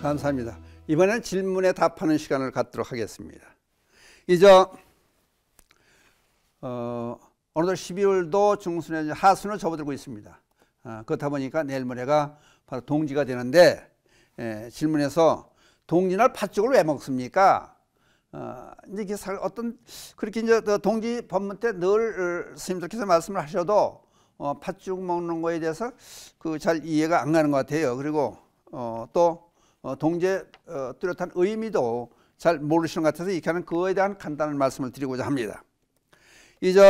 감사합니다. 이번엔 질문에 답하는 시간을 갖도록 하겠습니다. 어, 이제 어, 오늘 12월도 중순에 하순을 접어들고 있습니다. 아, 그렇다 보니까 내일 모레가 바로 동지가 되는데 예, 질문에서 동지날 팥죽을 왜 먹습니까? 어, 이제 어떤 그렇게 이제 동지 법문 때늘 어, 스님들께서 말씀을 하셔도 어, 팥죽 먹는 거에 대해서 그 잘 이해가 안 가는 것 같아요. 그리고 어, 또 어, 동제 어, 뚜렷한 의미도 잘 모르시는 것 같아서 이렇게 하는 그거에 대한 간단한 말씀을 드리고자 합니다. 이제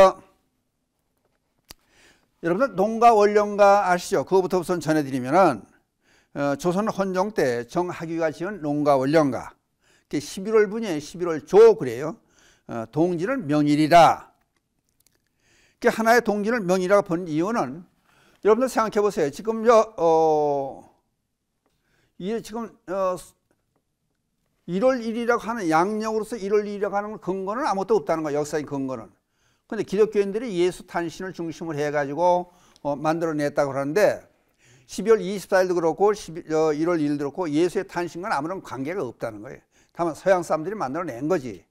여러분들 농가 원령가 아시죠? 그거부터 우선 전해드리면 어, 조선 헌종 때 정학위가 지은 농가 원령가 11월 분에 11월 조 그래요. 어, 동지를 명일이라. 하나의 동지를 명일이라고 본 이유는 여러분들 생각해 보세요. 지금 저, 어, 이게 지금 어, 1월 1일이라고 하는 양력으로서 1월 1일이라고 하는 근거는 아무것도 없다는 거야. 역사의 근거는. 근데 기독교인들이 예수 탄신을 중심으로 해가지고 어, 만들어냈다고 그러는데 12월 24일도 그렇고 12, 어, 1월 1일도 그렇고 예수의 탄신과는 아무런 관계가 없다는 거예요. 다만 서양 사람들이 만들어낸 거지.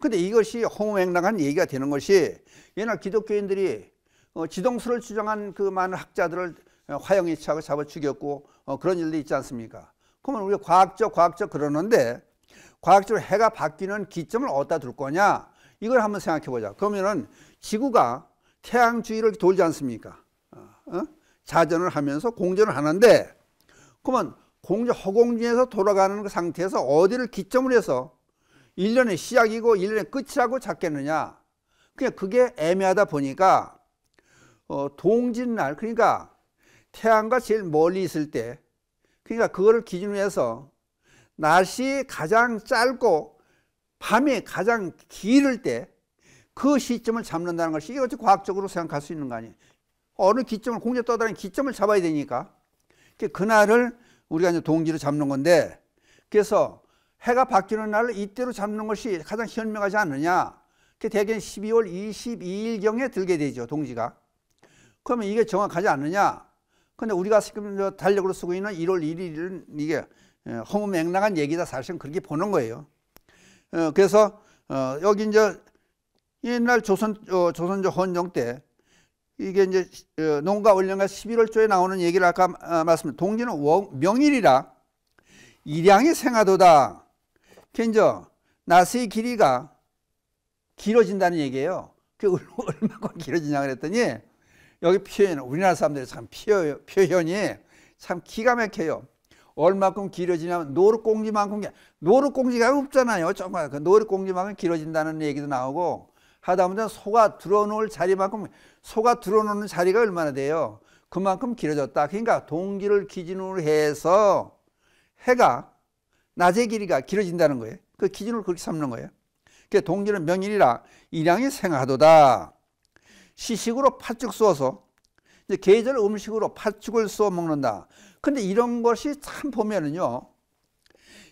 근데 이것이 홍행랑한 얘기가 되는 것이 옛날 기독교인들이 어, 지동수를 주장한 그 많은 학자들을 어, 화형에 처하고 잡아 죽였고 어, 그런 일도 있지 않습니까? 그러면 우리가 과학적 과학적 그러는데 과학적으로 해가 바뀌는 기점을 어디다 둘 거냐 이걸 한번 생각해 보자 그러면은 지구가 태양 주위를 돌지 않습니까 어? 어? 자전을 하면서 공전을 하는데 그러면 공전 허공중에서 돌아가는 그 상태에서 어디를 기점으로 해서 일년의 시작이고 일년의 끝이라고 잡겠느냐 그냥 그게 애매하다 보니까 어, 동진날 그러니까 태양과 제일 멀리 있을 때 그러니까 그거를 기준으로 해서 날씨 가장 짧고 밤이 가장 길을 때 그 시점을 잡는다는 것이 이것이 과학적으로 생각할 수 있는 거 아니에요. 어느 기점을 공제 떠다니는 기점을 잡아야 되니까 그날을 우리가 이제 동지로 잡는 건데 그래서 해가 바뀌는 날을 이때로 잡는 것이 가장 현명하지 않느냐 대개 12월 22일경에 들게 되죠 동지가 그러면 이게 정확하지 않느냐 근데 우리가 지금 저 달력으로 쓰고 있는 1월 1일은 이게 예, 허무맹랑한 얘기다 사실은 그렇게 보는 거예요. 어, 그래서 어, 여기 이제 옛날 조선 어, 조선조 헌정 때 이게 이제 어, 농가 원령가 11월조에 나오는 얘기를 아까 아, 어, 말씀 동지는 원, 명일이라 일양이 생하도다. 겐저 나스의 길이가 길어진다는 얘기예요. 그 얼마큼 길어지냐 그랬더니 여기 표현, 은 우리나라 사람들이 참 표현, 표현이 참 기가 막혀요. 얼마큼 길어지냐면 노릇공지만큼 노릇공지가 없잖아요. 정말 그 노릇공지만큼 길어진다는 얘기도 나오고 하다못해 소가 들어놓을 자리만큼 소가 들어놓는 자리가 얼마나 돼요. 그만큼 길어졌다. 그러니까 동기를 기준으로 해서 해가 낮의 길이가 길어진다는 거예요. 그 기준을 그렇게 삼는 거예요. 그 동기는 명일이라 이량이 생하도다. 시식으로 팥죽 쏘서 이제 계절 음식으로 팥죽을 쏘 먹는다. 근데 이런 것이 참 보면은요.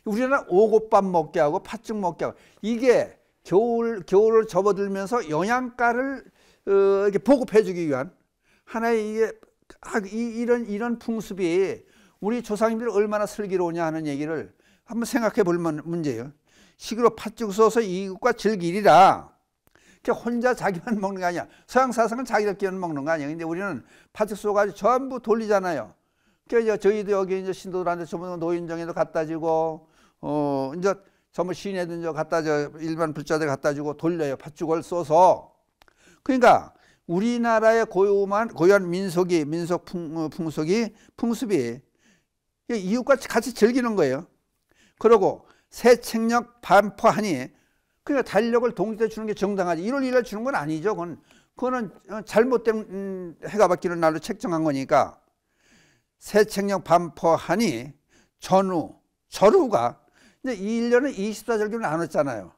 우리나라 오곡밥 먹게 하고 팥죽 먹게 하고 이게 겨울 겨울을 접어들면서 영양가를 어, 이렇게 보급해 주기 위한 하나의 이게 아, 이, 이런 이런 풍습이 우리 조상님들이 얼마나 슬기로우냐 하는 얘기를 한번 생각해 볼 문제예요. 식으로 팥죽 써서 이국과 즐기리라. 그 혼자 자기만 먹는 게 아니야. 서양 사상은 자기들끼리 먹는 거 아니야. 근데 우리는 파출소 가지고 전부 돌리잖아요. 그러 이제 저희도 여기 이제 신도들한테 전부 노인정에도 갖다 주고, 어, 이제 전부 시내도 이제 갖다 줘, 일반 불자들 갖다 주고 돌려요. 팥죽을 써서. 그러니까 우리나라의 고유한, 고유한 민속이, 민속 풍, 어, 풍속이, 풍습이 이웃과 같이 즐기는 거예요. 그러고 새 책력 반포하니 그러니까 달력을 동시에 주는 게 정당하지. 1월 1일 주는 건 아니죠. 그건 그거는 어, 잘못된 음, 해가 바뀌는 날로 책정한 거니까 새 책령 반포하니 전후 절후가 이제 1년은 24절기로 나눴잖아요.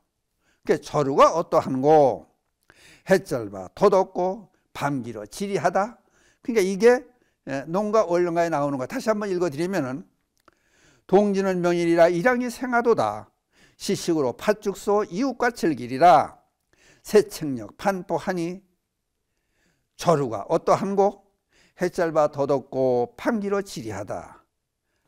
그러니까 절후가 어떠한고 해절바 더덥고밤기로 지리하다. 그러니까 이게 예, 농가 원령가에 나오는 거 다시 한번 읽어드리면은 동지는 명일이라 일양이 생하도다. 시식으로 팥죽소 이웃과 즐기리라 새책력 판포하니 저루가 어떠한고햇살아 더덥고 판기로 지리하다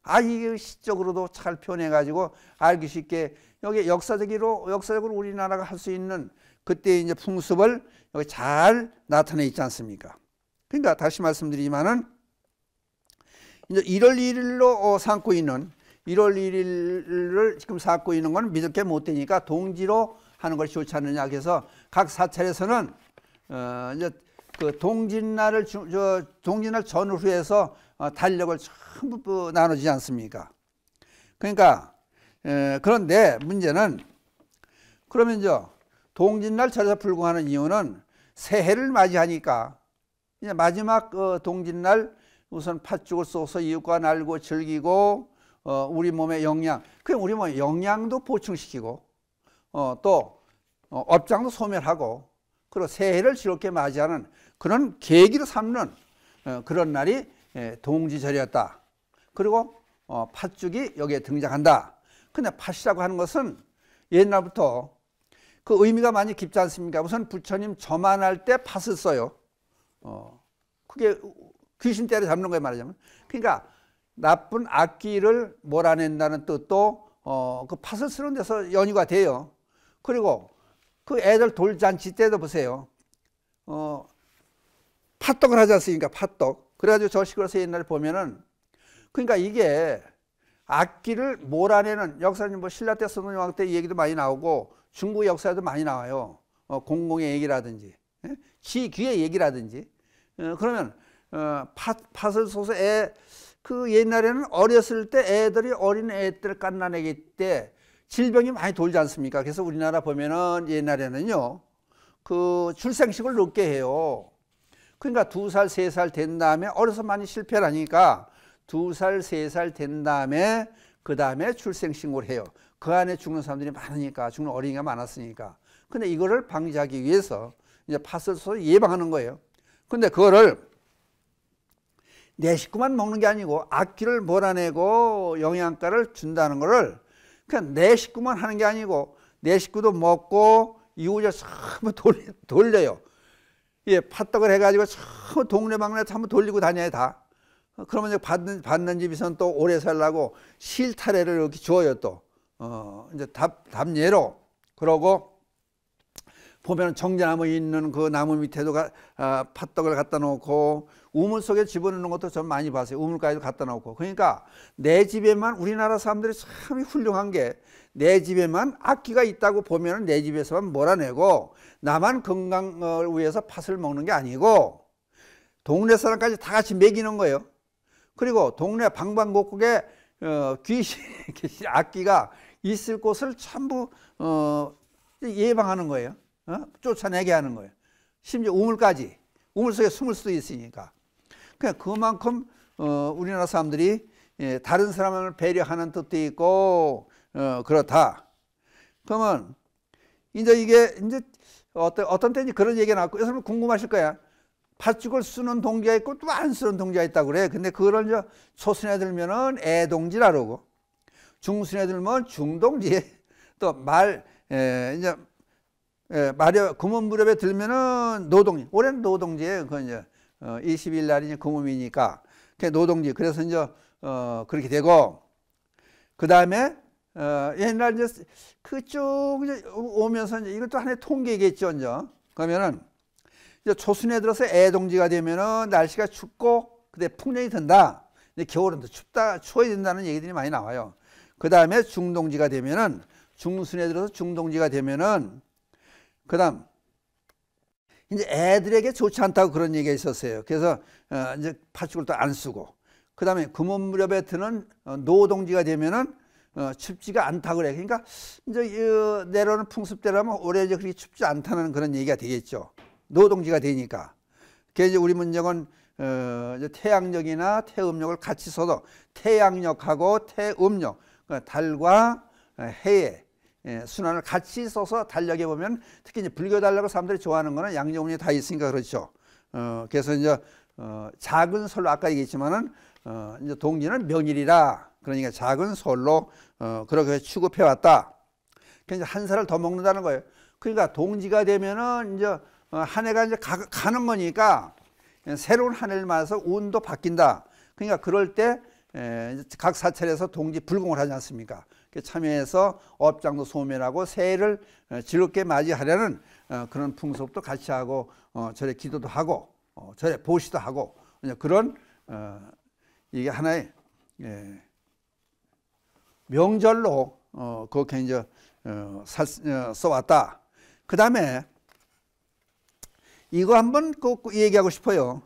아 이게 시적으로도 잘 표현해 가지고 알기 쉽게 여기 역사적으로 역사적으로 우리나라가 할 수 있는 그때 이제 풍습을 여기 잘 나타내 있지 않습니까 그러니까 다시 말씀드리지만은 이제 1월 1일로 어, 삼고 있는 1월 1일을 지금 쌓고 있는 건 믿을 게 못 되니까 동지로 하는 것이 좋지 않느냐 그래서 각 사찰에서는 어 이제 그 동짓날을 저 동짓날 전후해서어 달력을 전부 나눠지지 않습니까? 그러니까 에, 그런데 문제는 그러면 저 동짓날 절에서 불공하는 이유는 새해를 맞이하니까 이제 마지막 어, 동짓날 우선 팥죽을 쏘서 이웃과 날고 즐기고 어, 우리 몸의 영양, 그럼 우리 몸의 영양도 보충시키고 어, 또 어, 업장도 소멸하고 그리고 새해를 즐겁게 맞이하는 그런 계기로 삼는 어, 그런 날이 예, 동지절이었다. 그리고 어, 팥죽이 여기에 등장한다. 근데 팥이라고 하는 것은 옛날부터 그 의미가 많이 깊지 않습니까? 우선 부처님 저만할 때 팥을 써요. 어, 그게 귀신 때려 잡는 거예요 말하자면. 그러니까 나쁜 악기를 몰아낸다는 뜻도 어, 그 팥을 쓰는 데서 연유가 돼요. 그리고 그 애들 돌잔치 때도 보세요. 어, 팥떡을 하지 않습니까? 팥떡. 그래가지고 저식으로서 옛날에 보면은 그러니까 이게 악기를 몰아내는 역사는 뭐 신라 때 선원 왕때 얘기도 많이 나오고 중국 역사에도 많이 나와요. 어, 공공의 얘기라든지 예? 지 귀의 얘기라든지 어, 그러면 어, 팥, 팥을 소서애 그 옛날에는 어렸을 때 애들이 어린 애들 갓난애기때 질병이 많이 돌지 않습니까? 그래서 우리나라 보면은 옛날에는요 그 출생식을 높게 해요. 그러니까 두 살 세 살 된 다음에 어려서 많이 실패 하니까 두 살 세 살 된 다음에 그 다음에 출생신고를 해요. 그 안에 죽는 사람들이 많으니까 죽는 어린이가 많았으니까. 근데 이거를 방지하기 위해서 이제 파스를 예방하는 거예요. 근데 그거를 내 식구만 먹는 게 아니고 악기를 몰아내고 영양가를 준다는 거를 그냥 내 식구만 하는 게 아니고 내 식구도 먹고 이웃에 전부 돌려, 요 예, 팥떡을 해가지고 전부 동네방네 전부 돌리고 다녀야 다. 그러면 이제 받는, 받는 집에서는 또 오래 살라고 실타래를 이렇게 주어요 또. 어, 이제 답, 답례로. 그러고 보면 정자나무 있는 그 나무 밑에도 가, 어, 팥떡을 갖다 놓고 우물 속에 집어넣는 것도 전 많이 봤어요. 우물가에도 갖다 놓고. 그러니까 내 집에만 우리나라 사람들이 참 훌륭한 게 내 집에만 악기가 있다고 보면 내 집에서만 몰아내고 나만 건강을 위해서 팥을 먹는 게 아니고 동네 사람까지 다 같이 먹이는 거예요. 그리고 동네 방방곡곡에 어, 귀신, 악기가 있을 곳을 전부 어, 예방하는 거예요. 어? 쫓아내게 하는 거예요. 심지어 우물까지 우물 속에 숨을 수도 있으니까. 그냥 그만큼 어, 우리나라 사람들이 예, 다른 사람을 배려하는 뜻도 있고 어, 그렇다. 그러면 이제 이게 이제 어떤 어떤 때인지 그런 얘기가 나왔고 여러분 궁금하실 거야. 팥죽을 쓰는 동기가 있고 또 안 쓰는 동기가 있다 그래. 근데 그걸 이제 초순에 들면은 애동지라 그러고 중순에 들면 중동지 또말 예, 이제 예, 마려 금은 무렵에 들면은 노동 올해는 노동제 그 이제 어, 20일 날이 이제 금음이니까 그 노동제 그래서 이제 어, 그렇게 되고 그 다음에 어, 옛날 이제 그쪽 이제 오면서 이제 이것도 하나의 통계겠죠 이제 그러면은 이제 초순에 들어서 애동지가 되면은 날씨가 춥고 그때 풍년이 든다. 근데 겨울은 더 춥다 추워야 된다는 얘기들이 많이 나와요. 그 다음에 중동지가 되면은 중순에 들어서 중동지가 되면은 그 다음 이제 애들에게 좋지 않다고 그런 얘기가 있었어요. 그래서 어, 이제 파죽을또 안 쓰고 그 다음에 금은 무렵에 드는 어, 노동지가 되면은 어, 춥지가 않다 고 그래. 그러니까 이제 어, 내려오는 풍습대라면 올해 이제 그렇게 춥지 않다는 그런 얘기가 되겠죠. 노동지가 되니까. 그게 이제 우리 문정은 어, 이제 태양력이나 태음력을 같이 써도 태양력하고 태음력, 그니까 달과 어, 해에 예, 순환을 같이 써서 달력에 보면 특히 이제 불교 달력을 사람들이 좋아하는 거는 양조문이 다 있으니까 그렇죠. 어, 그래서 이제 어, 작은 설로 아까 얘기했지만은 어, 이제 동지는 명일이라 그러니까 작은 설로 어, 그렇게 취급해 왔다. 그러니까 한 살을 더 먹는다는 거예요. 그러니까 동지가 되면은 이제 어, 한 해가 이제 가, 가는 거니까 새로운 한 해를 맞아서 운도 바뀐다. 그러니까 그럴 때 에, 각 사찰에서 동지 불공을 하지 않습니까? 참여해서 업장도 소멸하고 새해를 어, 즐겁게 맞이하려는 어, 그런 풍속도 같이 하고 어, 절에 기도도 하고 절에 보시도 하고 그런 이게 하나의 예, 명절로 그렇게 이제 써왔다. 그 다음에 이거 한번 꼭 얘기하고 싶어요.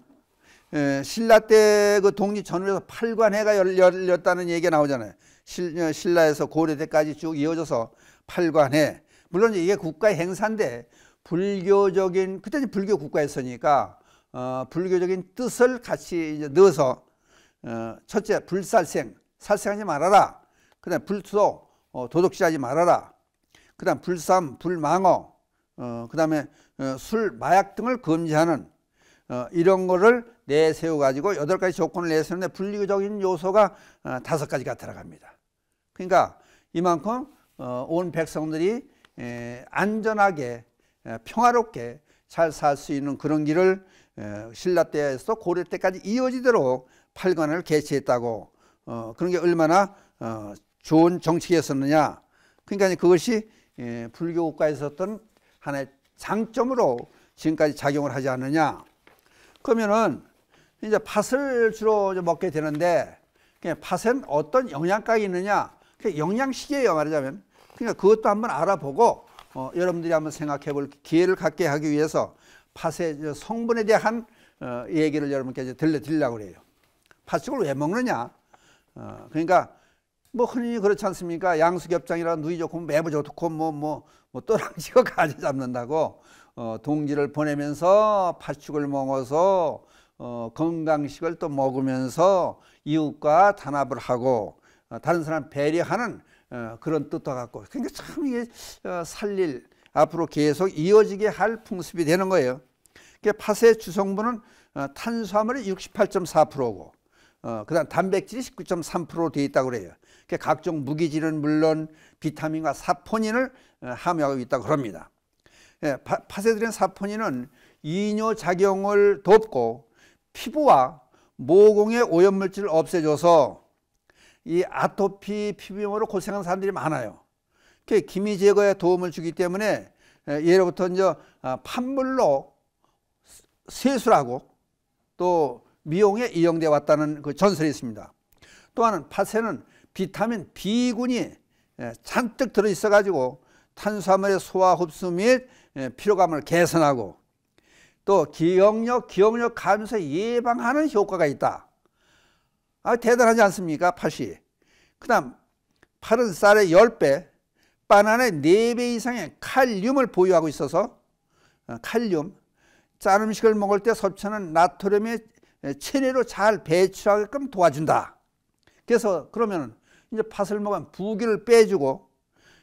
예, 신라 때그 독립 전후에서 팔관회가 열렸다는 얘기가 나오잖아요. 어, 신라에서 고려 때까지 쭉 이어져서 팔관해 물론 이게 국가의 행사인데 불교적인 그때는 불교 국가였으니까 어, 불교적인 뜻을 같이 이제 넣어서 어, 첫째 불살생 살생하지 말아라 그다음 불투도 어, 도둑질하지 말아라 그다음 불삼 불망어 어, 그다음에 어, 술 마약 등을 금지하는 어, 이런 거를 내세워 가지고 여덟 가지 조건을 내세우는데 불교적인 요소가 어, 다섯 가지가 들어갑니다. 그러니까 이만큼 어, 온 백성들이 안전하게 평화롭게 잘 살 수 있는 그런 길을 신라 때에서 고려 때까지 이어지도록 팔관을 개최했다고 어, 그런 게 얼마나 어, 좋은 정책이었었느냐 그러니까 그것이 불교 국가에서 어떤 하나의 장점으로 지금까지 작용을 하지 않느냐 그러면은 이제 팥을 주로 먹게 되는데 팥엔 어떤 영양가가 있느냐 그 영양식이에요 말하자면. 그러니까 그것도 한번 알아보고 어, 여러분들이 한번 생각해 볼 기회를 갖게 하기 위해서 팥의 성분에 대한 어, 얘기를 여러분께 이제 들려드리려고 그래요. 팥죽을 왜 먹느냐. 어, 그러니까 뭐 흔히 그렇지 않습니까? 양수겹장이라 누이 좋고 매부 좋고 뭐뭐뭐또랑지가 가지 잡는다고 어, 동지를 보내면서 팥죽을 먹어서 어, 건강식을 또 먹으면서 이웃과 단합을 하고 어, 다른 사람 배려하는 어, 그런 뜻도 갖고 그러니까 참 이게 어, 살릴 앞으로 계속 이어지게 할 풍습이 되는 거예요. 그러니까 팥의 주성분은 탄수화물이 68.4%고 그다음 단백질이 1 9 3 되어 있다고 그래요. 그러니까 각종 무기질은 물론 비타민과 사포닌을 함유하고 있다고 그니다 예, 파, 팥에 들 사포닌은 이뇨 작용을 돕고 피부와 모공의 오염물질을 없애줘서 이 아토피 피부염으로 고생한 사람들이 많아요. 그 기미 제거에 도움을 주기 때문에 예로부터 이제 아, 판물로 세수라고 또 미용에 이용돼 왔다는 그 전설이 있습니다. 또한 파세는 비타민 B군이 예, 잔뜩 들어있어 가지고 탄수화물의 소화 흡수 및 예, 피로감을 개선하고 또 기억력, 기억력 감소 예방하는 효과가 있다. 아, 대단하지 않습니까? 팥이. 그 다음, 팥은 쌀의 10배, 바나나의 4배 이상의 칼륨을 보유하고 있어서, 어, 칼륨, 짠 음식을 먹을 때 섭취하는 나트륨의 체내로 잘 배출하게끔 도와준다. 그래서 그러면 이제 팥을 먹으면 부기를 빼주고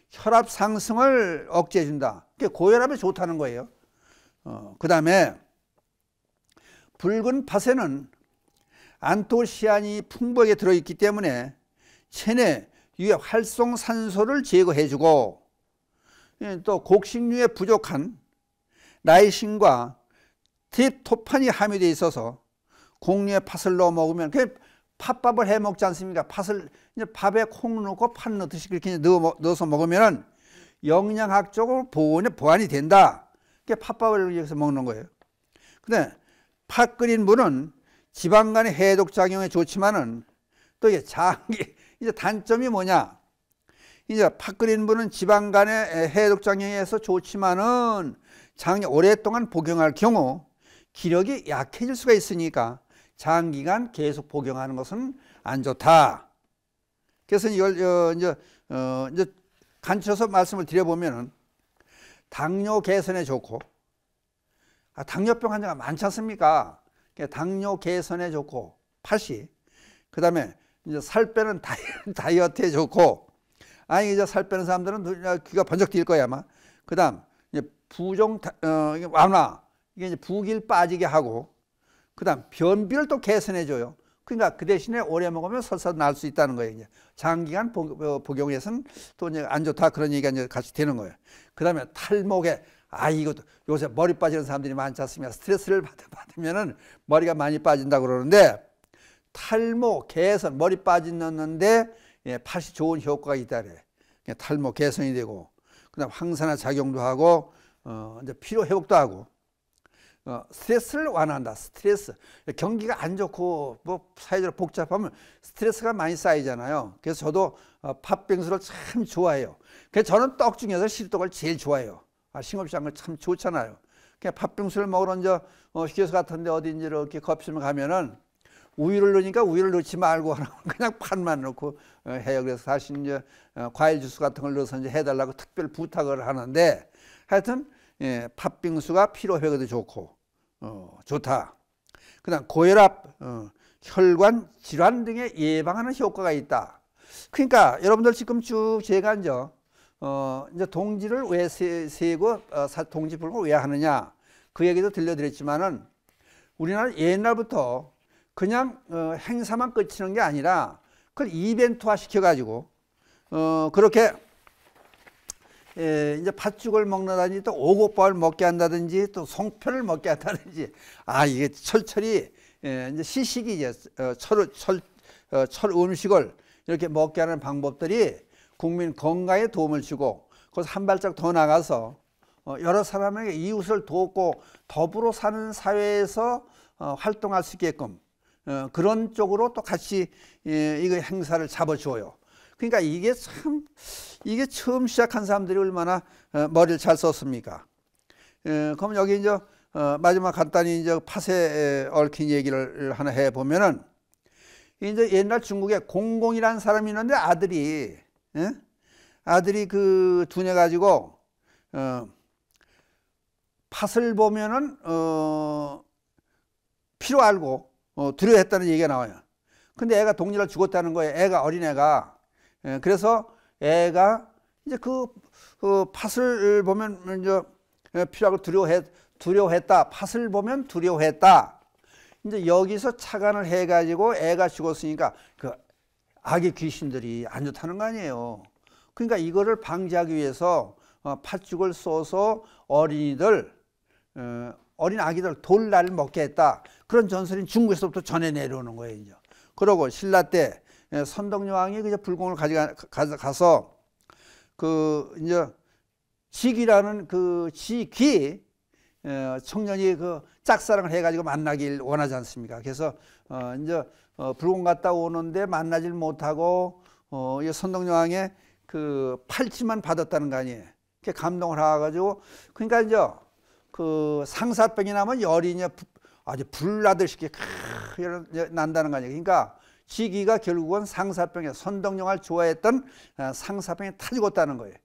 혈압 상승을 억제해준다. 그게 고혈압에 좋다는 거예요. 어, 그 다음에 붉은 팥에는 안토시아닌이 풍부하게 들어있기 때문에 체내 유해 활성산소를 제거해주고 예, 또 곡식류에 부족한 라이신과 디토판이 함유되어 있어서 곡류에 팥을 넣어 먹으면 팥밥을 해 먹지 않습니까? 팥을 이제 밥에 콩 넣고 팥 넣듯이 그렇게 넣어, 넣어서 먹으면 영양학적으로 보온에 보완이 된다. 그게 팥밥을 여기서 먹는 거예요. 근데 팥 끓인 물은 지방간의 해독 작용에 좋지만은 또이게 장기 이제 단점이 뭐냐? 이제 팥끓린 분은 지방간의 해독 작용에서 좋지만은 장기 오랫동안 복용할 경우 기력이 약해질 수가 있으니까 장기간 계속 복용하는 것은 안 좋다. 그래서 이걸 어, 이제 어, 이제 간추려서 말씀을 드려보면은 당뇨 개선에 좋고 아, 당뇨병 환자가 많지 않습니까? 그러니까 당뇨 개선에 좋고 팥이 그 다음에 이제 살 빼는 다이, 어트에 좋고 아니 이제 살 빼는 사람들은 아, 귀가 번쩍 뛸 거야 아마 그 다음 부종 어, 완화 이게 이제 부길 빠지게 하고 그 다음 변비를 또 개선해 줘요 그러니까 그 대신에 오래 먹으면 설사 날수 있다는 거예요. 이제 장기간 어, 복용해서는 또 이제 안 좋다 그런 얘기가 이제 같이 되는 거예요. 그 다음에 탈목에 아, 이것도 요새 머리 빠지는 사람들이 많지 않습니까? 스트레스를 받으면은 머리가 많이 빠진다고 그러는데 탈모 개선, 머리 빠지는데 예, 팥이 좋은 효과가 있다 그래. 그러니까 탈모 개선이 되고 그다음 항산화 작용도 하고 어, 이제 피로 회복도 하고 어, 스트레스를 완화한다. 스트레스. 경기가 안 좋고 뭐 사회적으로 복잡하면 스트레스가 많이 쌓이잖아요. 그래서 저도 어, 팥빙수를 참 좋아해요. 그래서 저는 떡 중에서 실떡을 제일 좋아해요. 아, 싱겁시한 건참 좋잖아요. 그냥 밥빙수를 먹으러 이제 어, 식혀서 같은데 어디 이제 이렇게 커피숍 가면은 우유를 넣으니까 우유를 넣지 말고 그냥 판만 넣고 어, 해요. 그래서 사실 이제 어, 과일 주스 같은 걸 넣어서 이제 해달라고 특별 부탁을 하는데 하여튼 예, 팥빙수가 피로 회복에도 좋고 어, 좋다. 그다음 고혈압, 어, 혈관 질환 등에 예방하는 효과가 있다. 그러니까 여러분들 지금 쭉 제가 이제 어, 이제 동지를 왜 세, 세고 어, 사, 동지불고를 왜 하느냐 그 얘기도 들려드렸지만은 우리나라 옛날부터 그냥 어, 행사만 끝이는 게 아니라 그걸 이벤트화 시켜가지고 어, 그렇게 예, 이제 팥죽을 먹는다든지 또 오곡밥을 먹게 한다든지 또 송편을 먹게 한다든지 아 이게 철철이 예, 이제 시식이 이제 어, 철, 철, 어, 철 음식을 이렇게 먹게 하는 방법들이 국민 건강에 도움을 주고 그것한 발짝 더 나가서 어, 여러 사람에게 이웃을 돕고 더불어 사는 사회에서 어, 활동할 수 있게끔 어, 그런 쪽으로 또 같이 예, 이거 행사를 잡아줘요. 그러니까 이게 참 이게 처음 시작한 사람들이 얼마나 머리를 잘 썼습니까? 예, 그럼 여기 이제 마지막 간단히 이제 파에 얽힌 얘기를 하나 해 보면은 이제 옛날 중국에 공공이라는 사람이 있는데 아들이 예? 아들이 그 두뇌 가지고 어, 팥을 보면은 어, 피로 알고 어, 두려워했다는 얘기가 나와요. 근데 애가 동료를 죽었다는 거예요. 애가 어린애가 예, 그래서 애가 이제 그, 그 팥을 보면 이제 예, 피라고 두려워했 두려워했다. 팥을 보면 두려워했다. 이제 여기서 착안을 해가지고 애가 죽었으니까 그 악의 귀신들이 안 좋다는 거 아니에요. 그러니까 이거를 방지하기 위해서 어, 팥죽을 쏘서 어린이들 어, 어린 아기들 돌날 먹게 했다. 그런 전설이 중국에서부터 전해 내려오는 거예요. 이제. 그러고 신라 때 선덕여왕이 그 불공을 가져가 가서 그 이제 직기라는그직기 청년이 그 짝사랑을 해가지고 만나길 원하지 않습니까? 그래서 어 이제 어, 불공 갔다 오는데 만나질 못하고 어, 선덕여왕의 그 팔찌만 받았다는 거 아니에요. 그게 감동을 하가지고 그러니까 이제 그 상사병이 나면 열이 이제 아주 불나듯이 이렇게 난다는 거 아니에요. 그러니까 지기가 결국은 상사병에 선덕여왕을 좋아했던 어, 상사병이 타죽었다는 거예요.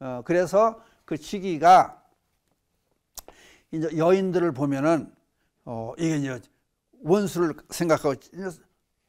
어, 그래서 그 지기가 이제 여인들을 보면은 어, 이게 이제 원수를 생각하고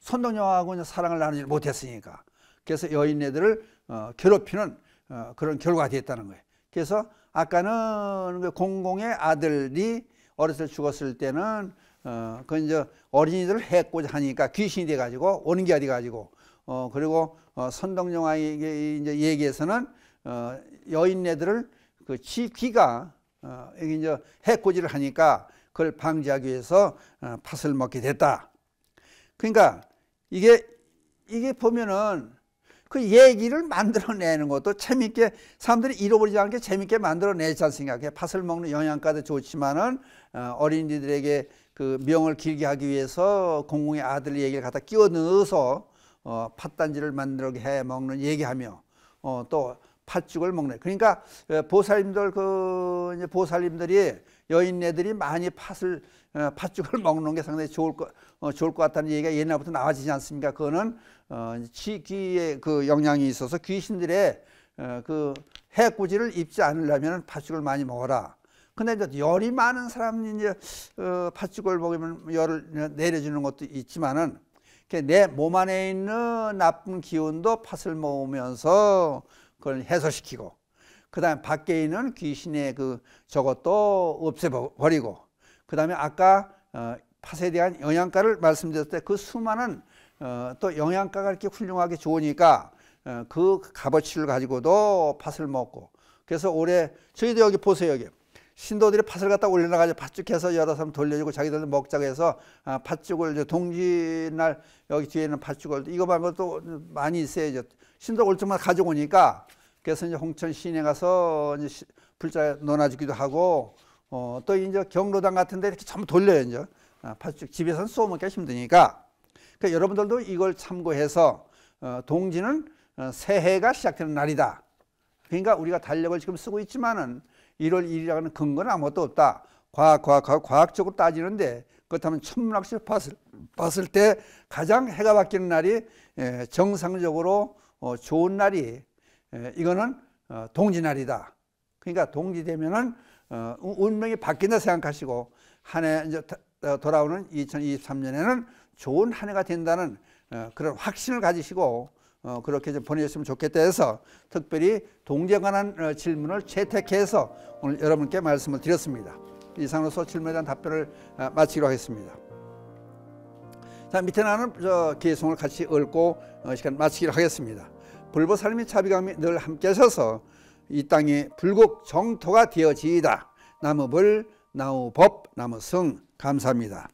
선동녀하고 사랑을 나누지 못했으니까 그래서 여인네들을 어, 괴롭히는 어, 그런 결과가 됐다는 거예요 그래서 아까는 그 공공의 아들이 어렸을 때 죽었을 때는 어, 그 이제 어린이들을 해고자 하니까 귀신이 돼가지고 오는 게 돼가지고 어 그리고 어, 선덕영화게 이제 얘기에서는 어, 여인네들을 그 지귀가 어, 이제 해코지를 하니까 그걸 방지하기 위해서 어, 팥을 먹게 됐다. 그러니까 이게 이게 보면은 그 얘기를 만들어내는 것도 재밌게 사람들이 잃어버리지 않게 재밌게 만들어내지 않습니까? 팥을 먹는 영양가도 좋지만은 어, 어린이들에게 그 명을 길게 하기 위해서 공공의 아들 얘기를 갖다 끼워 넣어서 어, 팥단지를 만들게 해 먹는 얘기하며 어, 또 팥죽을 먹는 그러니까 어, 보살님들 그 이제 보살님들이 여인네들이 많이 팥을 어, 팥죽을 먹는 게 상당히 좋을 것 어, 좋을 것 같다는 얘기가 옛날부터 나와지지 않습니까? 그거는 어, 귀에 그 영향이 있어서 귀신들의 어, 그 해꾸지를 입지 않으려면 팥죽을 많이 먹어라. 근데 이제 열이 많은 사람이 이제 어, 팥죽을 먹으면 열을 내려주는 것도 있지만은 내 몸 안에 있는 나쁜 기운도 팥을 먹으면서 그걸 해소시키고 그 다음에 밖에 있는 귀신의 그 저것도 없애버리고 그 다음에 아까 어, 팥에 대한 영양가를 말씀드렸을 때 그 수많은 어, 또 영양가가 이렇게 훌륭하게 좋으니까 어, 그 값어치를 가지고도 팥을 먹고 그래서 올해 저희도 여기 보세요 여기 신도들이 팥을 갖다 올려놔가지고 팥죽해서 여러 사람 돌려주고 자기들 도 먹자고 해서 아, 팥죽을 이제 동지날 여기 뒤에 있는 팥죽을 이거 말고 또 많이 있어야죠 신도 올 때마다 가져오니까 그래서 이제 홍천 시내 가서 이제 불자 논아주기도 하고 어, 또 이제 경로당 같은데 이렇게 전부 돌려요 이제 아, 팥죽 집에서는 쏘먹기가 힘드니까 그러니까 여러분들도 이걸 참고해서 어, 동지는 어, 새해가 시작되는 날이다. 그러니까 우리가 달력을 지금 쓰고 있지만은 1월 1일이라는 근거는 아무것도 없다. 과학, 과학, 과학, 과학적으로 따지는데 그렇다면 천문학적 으로 봤을, 봤을 때 가장 해가 바뀌는 날이 예, 정상적으로 어, 좋은 날이 예, 이거는 어, 동지날이다. 그러니까 동지되면은 어, 운명이 바뀐다 생각하시고 한 해 이제 어, 돌아오는 2023년에는 좋은 한 해가 된다는 그런 확신을 가지시고 그렇게 좀 보내셨으면 좋겠다 해서 특별히 동지에 관한 질문을 채택해서 오늘 여러분께 말씀을 드렸습니다. 이상으로서 질문에 대한 답변을 마치기로 하겠습니다. 자 밑에 나는 저 개성을 같이 읽고 시간 마치기로 하겠습니다. 불법 삶의 자비감이 늘 함께 하셔서 이 땅에 불국 정토가 되어지이다. 나무불, 나무법, 나무승 감사합니다.